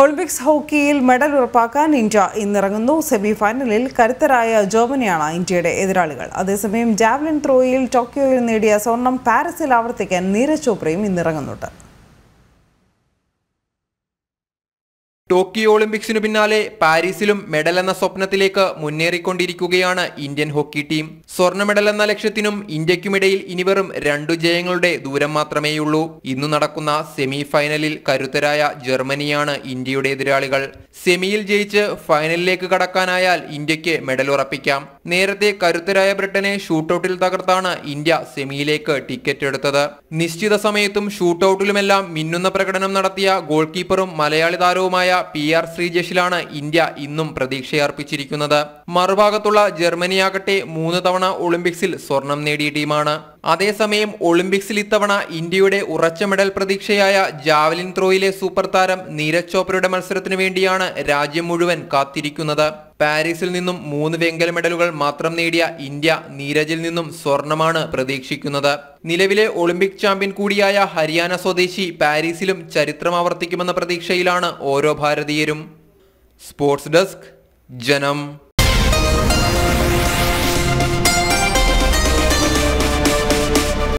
Olympics ഹോക്കിയിൽ medal ഉറപ്പാക്കാൻ India ഇന്നിറങ്ങുന്നു semi ഫൈനലിൽ കരുത്തരായ ജർമ്മനിയാണ് ഇന്ത്യയുടെ എതിരാളികൾ അതേസമയം ജാവ്ലിൻ ത്രോയിൽ ടോക്കിയോയിൽ നേടിയ സ്വർണം പാരീസിൽ ആവർത്തിക്കാൻ നീരജ് ചോപ്രയും ഇന്നിറങ്ങുന്നുണ്ട് ടോക്കിയോ ഒളിമ്പിക്സിനു പിന്നാലെ പാരീസിലും മെഡൽ എന്ന സ്വപ്നത്തിലേക്ക് മുന്നേറിക്കൊണ്ടിരിക്കുകയാണ് ഇന്ത്യൻ ഹോക്കി ടീം സ്വർണ്ണ മെഡൽ എന്ന ലക്ഷ്യത്തിനും ഇന്ത്യക്കുമിടയിൽ ഇനി വെറും രണ്ടു ജയങ്ങളുടെ ദൂരം മാത്രമേയുള്ളൂ ഇന്നു നടക്കുന്ന സെമി ഫൈനലിൽ കരുത്തരായ ജർമ്മനിയാണ് ഇന്ത്യയുടെ എതിരാളികൾ സെമിയിൽ ജയിച്ച് ഫൈനലിലേക്ക് കടക്കാനായാൽ ഇന്ത്യക്ക് മെഡൽ ഉറപ്പിക്കാം നേരത്തെ കരുത്തരായ ബ്രിട്ടനെ ഷൂട്ടൌട്ടിൽ തകർത്താണ് ഇന്ത്യ സെമിയിലേക്ക് ടിക്കറ്റ് എടുത്തത് നിശ്ചിത സമയത്തും ഷൂട്ടൌട്ടിലുമെല്ലാം മിന്നുന്ന പ്രകടനം നടത്തിയ ഗോൾ കീപ്പറും മലയാളി താരവുമായ പി ആർ ശ്രീജേഷിലാണ് ഇന്ത്യ ഇന്നും പ്രതീക്ഷയർപ്പിച്ചിരിക്കുന്നത് മറുഭാഗത്തുള്ള ജർമ്മനിയാകട്ടെ മൂന്ന് തവണ ഒളിമ്പിക്സിൽ സ്വർണം നേടിയ ടീമാണ് അതേസമയം ഒളിമ്പിക്സിൽ ഇത്തവണ ഇന്ത്യയുടെ ഉറച്ച മെഡൽ പ്രതീക്ഷയായ ജാവലിൻ ത്രോയിലെ സൂപ്പർ താരം നീരജ് ചോപ്രയുടെ മത്സരത്തിനു വേണ്ടിയാണ് രാജ്യം മുഴുവൻ കാത്തിരിക്കുന്നത് പാരീസിൽ നിന്നും മൂന്ന് വെങ്കല മെഡലുകൾ മാത്രം നേടിയ ഇന്ത്യ നീരജിൽ നിന്നും സ്വർണമാണ് പ്രതീക്ഷിക്കുന്നത് നിലവിലെ ഒളിമ്പിക് ചാമ്പ്യൻ കൂടിയായ ഹരിയാന സ്വദേശി പാരീസിലും ചരിത്രം ആവർത്തിക്കുമെന്ന പ്രതീക്ഷയിലാണ് ഓരോ ഭാരതീയരും സ്പോർട്സ് ഡെസ്ക് ജനം